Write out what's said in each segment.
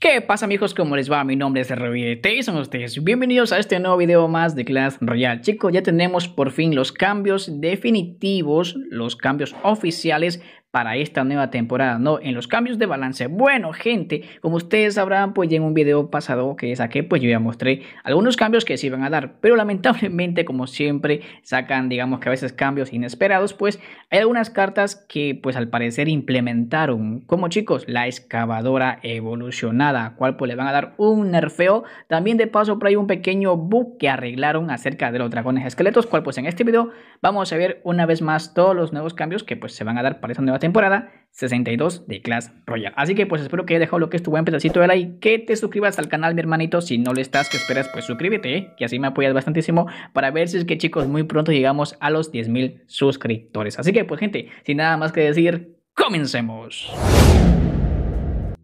¿Qué pasa amigos? ¿Cómo les va? Mi nombre es Revite y son ustedes bienvenidos a este nuevo video más de Clash Royale. Chicos, ya tenemos por fin los cambios definitivos, los cambios oficiales para esta nueva temporada, ¿no? En los cambios de balance. Bueno, gente, como ustedes sabrán, pues ya en un video pasado que saqué, pues yo ya mostré algunos cambios que se iban a dar, pero lamentablemente, como siempre, sacan, digamos que a veces cambios inesperados, pues hay algunas cartas que, pues al parecer, implementaron, como chicos, la excavadora evolucionada, a cual pues le van a dar un nerfeo. También de paso, por ahí un pequeño bug que arreglaron acerca de los dragones esqueletos, cual pues en este video vamos a ver una vez más todos los nuevos cambios que pues se van a dar para esta nueva temporada 62 de Clash Royale. Así que pues espero que haya dejado lo que es tu buen pedacito de like, que te suscribas al canal mi hermanito, si no lo estás, que esperas, pues suscríbete, ¿eh? que así me apoyas bastantísimo para ver si es que chicos muy pronto llegamos a los 10.000 suscriptores. Así que pues gente, sin nada más que decir, comencemos.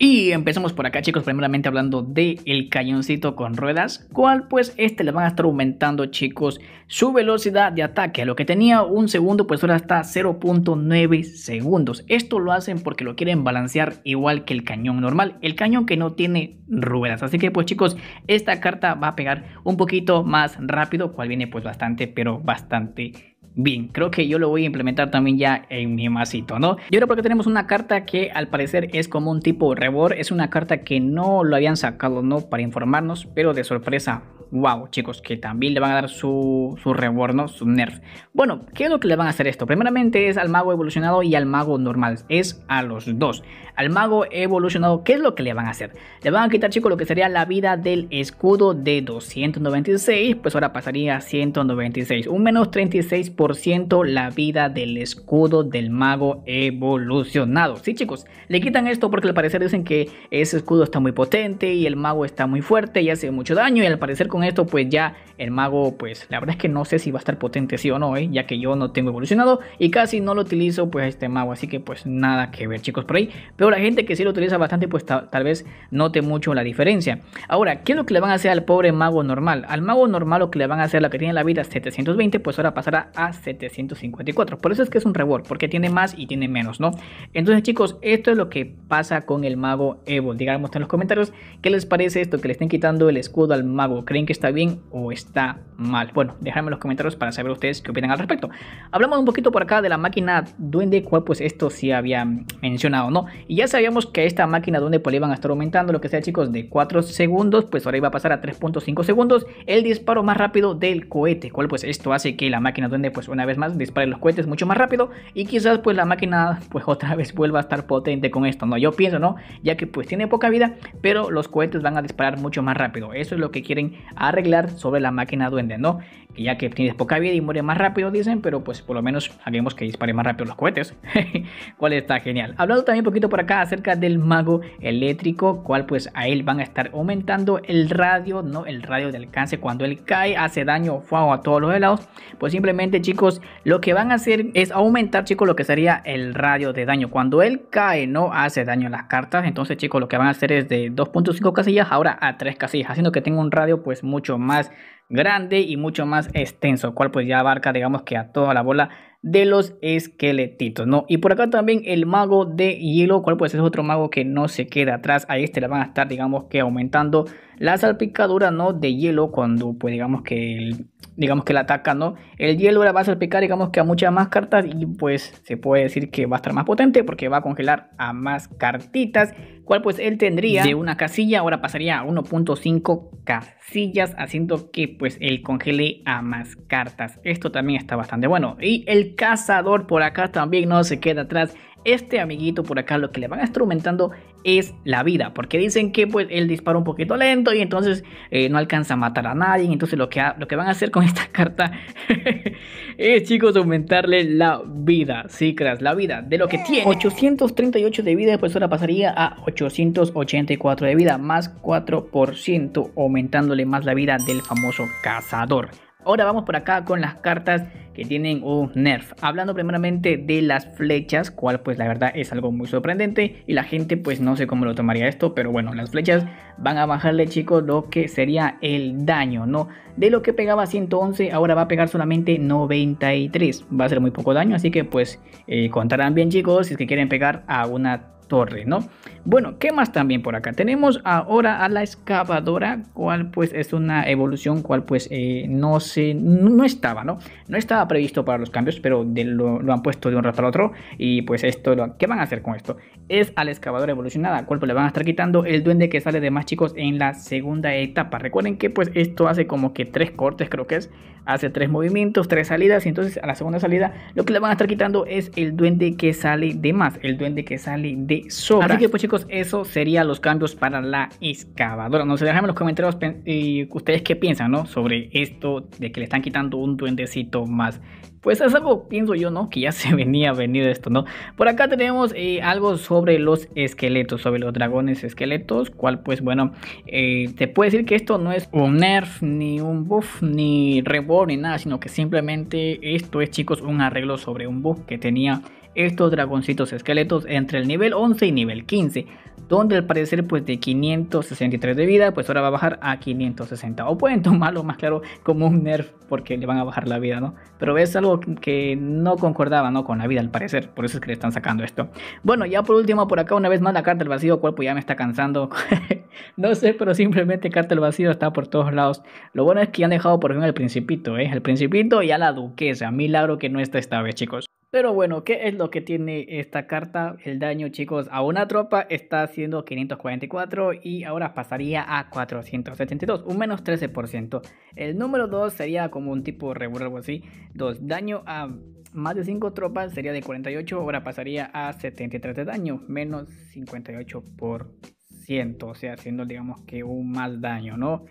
Y empezamos por acá chicos, primeramente hablando de el cañoncito con ruedas, cual pues este le van a estar aumentando chicos su velocidad de ataque, A lo que tenía un segundo pues ahora está 0.9 segundos, esto lo hacen porque lo quieren balancear igual que el cañón normal, el cañón que no tiene ruedas, así que pues chicos esta carta va a pegar un poquito más rápido, cual viene pues bastante pero bastante Bien, creo que yo lo voy a implementar también ya en mi masito, ¿no? Y ahora porque tenemos una carta que al parecer es como un tipo rebor, es una carta que no lo habían sacado, ¿no? Para informarnos, pero de sorpresa wow, chicos, que también le van a dar su, su reborno, su nerf. Bueno, ¿qué es lo que le van a hacer esto? Primeramente es al mago evolucionado y al mago normal, es a los dos. Al mago evolucionado, ¿qué es lo que le van a hacer? Le van a quitar, chicos, lo que sería la vida del escudo de 296, pues ahora pasaría a 196, un menos 36% la vida del escudo del mago evolucionado. Sí, chicos, le quitan esto porque al parecer dicen que ese escudo está muy potente y el mago está muy fuerte y hace mucho daño y al parecer con esto, pues ya el mago, pues la verdad es que no sé si va a estar potente sí o no, ¿eh? ya que yo no tengo evolucionado y casi no lo utilizo pues este mago, así que pues nada que ver chicos por ahí. Pero la gente que sí lo utiliza bastante pues tal vez note mucho la diferencia. Ahora, ¿qué es lo que le van a hacer al pobre mago normal? Al mago normal lo que le van a hacer, la que tiene la vida 720, pues ahora pasará a 754. Por eso es que es un reward, porque tiene más y tiene menos, ¿no? Entonces chicos, esto es lo que pasa con el mago Evil. Digamos en los comentarios qué les parece esto, que le estén quitando el escudo al mago. ¿Creen que está bien o está mal. Bueno, dejadme en los comentarios para saber ustedes qué opinan al respecto. Hablamos un poquito por acá de la máquina duende, cual pues esto sí había mencionado, ¿no? Y ya sabíamos que esta máquina duende pues le iban a estar aumentando lo que sea chicos de 4 segundos, pues ahora iba a pasar a 3.5 segundos el disparo más rápido del cohete, cual pues esto hace que la máquina duende pues una vez más dispare los cohetes mucho más rápido y quizás pues la máquina pues otra vez vuelva a estar potente con esto, ¿no? Yo pienso, ¿no? Ya que pues tiene poca vida, pero los cohetes van a disparar mucho más rápido. Eso es lo que quieren arreglar sobre la máquina duende, ¿no? Que ya que tienes poca vida y muere más rápido, dicen, pero pues por lo menos haremos que dispare más rápido los cohetes, ¿Cuál está genial. Hablando también un poquito por acá acerca del mago eléctrico, cual pues a él van a estar aumentando el radio, ¿no? El radio de alcance cuando él cae, hace daño a todos los helados. Pues simplemente chicos, lo que van a hacer es aumentar chicos lo que sería el radio de daño. Cuando él cae, no hace daño a las cartas, entonces chicos lo que van a hacer es de 2.5 casillas ahora a 3 casillas, haciendo que tenga un radio pues mucho más grande y mucho más extenso, cual pues ya abarca digamos que a toda la bola de los esqueletitos, ¿no? Y por acá también el mago de hielo, cual pues es otro mago que no se queda atrás, a este le van a estar digamos que aumentando la salpicadura, ¿no? De hielo cuando pues digamos que digamos que la ataca, ¿no? El hielo Le va a salpicar digamos que a muchas más cartas y pues se puede decir que va a estar más potente porque va a congelar a más cartitas, cual pues él tendría de una casilla, ahora pasaría a 1.5 casillas, haciendo que pues el congele a más cartas. Esto también está bastante bueno. Y el cazador por acá también no se queda atrás. Este amiguito por acá lo que le van instrumentando es la vida, porque dicen que pues él dispara un poquito lento y entonces eh, no alcanza a matar a nadie, entonces lo que, lo que van a hacer con esta carta es chicos aumentarle la vida, sí, cras, la vida de lo que tiene. 838 de vida, pues ahora pasaría a 884 de vida, más 4% aumentándole más la vida del famoso cazador. Ahora vamos por acá con las cartas que tienen un nerf. Hablando primeramente de las flechas, cual pues la verdad es algo muy sorprendente y la gente pues no sé cómo lo tomaría esto, pero bueno, las flechas van a bajarle chicos lo que sería el daño, ¿no? De lo que pegaba 111 ahora va a pegar solamente 93, va a ser muy poco daño, así que pues eh, contarán bien chicos si es que quieren pegar a una torres, ¿no? Bueno, ¿qué más también por acá? Tenemos ahora a la excavadora, cual pues es una evolución, cual pues eh, no se, no estaba, ¿no? No estaba previsto para los cambios, pero lo, han puesto de un rato al otro y pues esto, lo, ¿qué van a hacer con esto? Es a la excavadora evolucionada, cual pues le van a estar quitando el duende que sale de más chicos en la segunda etapa. Recuerden que pues esto hace como que tres cortes, creo que es, hace tres movimientos, tres salidas y entonces a la segunda salida lo que le van a estar quitando es el duende que sale de más, el duende que sale de Así que pues chicos, eso sería los cambios para la excavadora. No sé, déjame en los comentarios y ustedes qué piensan, ¿no? Sobre esto de que le están quitando un duendecito más. Pues es algo, pienso yo, ¿no? Que ya se venía venido esto, ¿no? Por acá tenemos eh, algo sobre los esqueletos, sobre los dragones esqueletos, cual pues bueno, te eh, puedo decir que esto no es un nerf, ni un buff, ni reborn, ni nada, sino que simplemente esto es, chicos, un arreglo sobre un buff que tenía estos dragoncitos esqueletos entre el nivel 11 y nivel 15, donde al parecer pues de 563 de vida pues ahora va a bajar a 560 o pueden tomarlo más claro como un nerf porque le van a bajar la vida, ¿no? Pero es algo que no concordaba, ¿no? Con la vida al parecer, por eso es que le están sacando esto. Bueno, ya por último por acá una vez más la carta del vacío, cuerpo ya me está cansando, no sé, pero simplemente carta del vacío está por todos lados. Lo bueno es que han dejado por fin el principito, ¿eh? El principito y a la duquesa, milagro que no está esta vez chicos. Pero bueno, ¿qué es lo que tiene esta carta? El daño, chicos, a una tropa está haciendo 544 y ahora pasaría a 472, un menos 13%. El número 2 sería como un tipo revuelo algo así. 2. Daño a más de 5 tropas sería de 48, ahora pasaría a 73 de daño, menos 58%. O sea, haciendo digamos que un más daño, ¿no?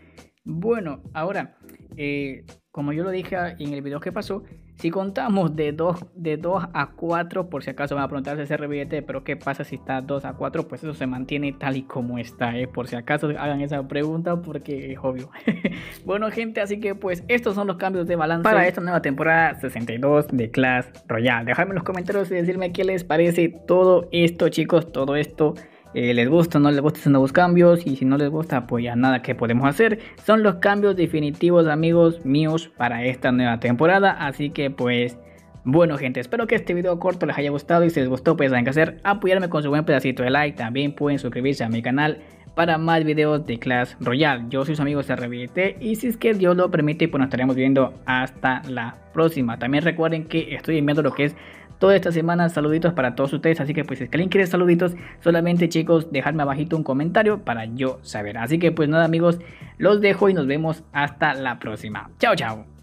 Bueno, ahora... Eh, como yo lo dije en el video que pasó, si contamos de 2, de 2 a 4, por si acaso van a preguntarse ese RVT. pero ¿qué pasa si está 2 a 4? Pues eso se mantiene tal y como está, ¿eh? por si acaso hagan esa pregunta porque es obvio. bueno gente, así que pues estos son los cambios de balance para esta nueva temporada 62 de Clash Royale. Dejadme en los comentarios y decirme qué les parece todo esto chicos, todo esto. Eh, les gusta o no les gusta esos nuevos cambios y si no les gusta pues ya nada que podemos hacer son los cambios definitivos amigos míos para esta nueva temporada así que pues bueno gente, espero que este video corto les haya gustado y si les gustó pues saben que hacer apoyarme con su buen pedacito de like, también pueden suscribirse a mi canal para más videos de Clash Royale. Yo soy su amigo CRBT y si es que Dios lo permite pues nos estaremos viendo hasta la próxima. También recuerden que estoy enviando lo que es toda esta semana saluditos para todos ustedes. Así que pues si es que alguien quiere saluditos, solamente chicos, dejadme abajito un comentario para yo saber. Así que pues nada amigos, los dejo y nos vemos hasta la próxima. Chao, chao.